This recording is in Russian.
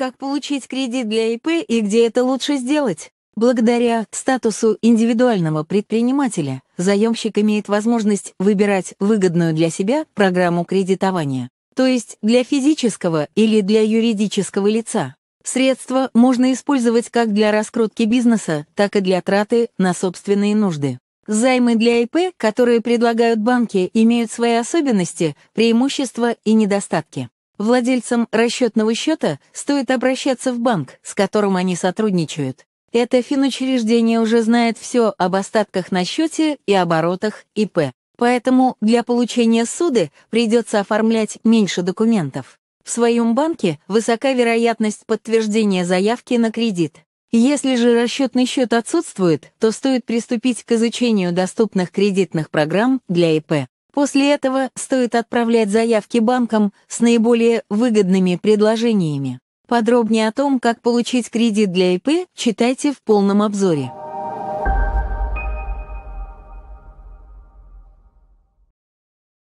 как получить кредит для ИП и где это лучше сделать. Благодаря статусу индивидуального предпринимателя заемщик имеет возможность выбирать выгодную для себя программу кредитования, то есть для физического или для юридического лица. Средства можно использовать как для раскрутки бизнеса, так и для траты на собственные нужды. Займы для ИП, которые предлагают банки, имеют свои особенности, преимущества и недостатки. Владельцам расчетного счета стоит обращаться в банк, с которым они сотрудничают. Это финучреждение уже знает все об остатках на счете и оборотах ИП. Поэтому для получения суды придется оформлять меньше документов. В своем банке высока вероятность подтверждения заявки на кредит. Если же расчетный счет отсутствует, то стоит приступить к изучению доступных кредитных программ для ИП. После этого стоит отправлять заявки банкам с наиболее выгодными предложениями. Подробнее о том, как получить кредит для ИП, читайте в полном обзоре.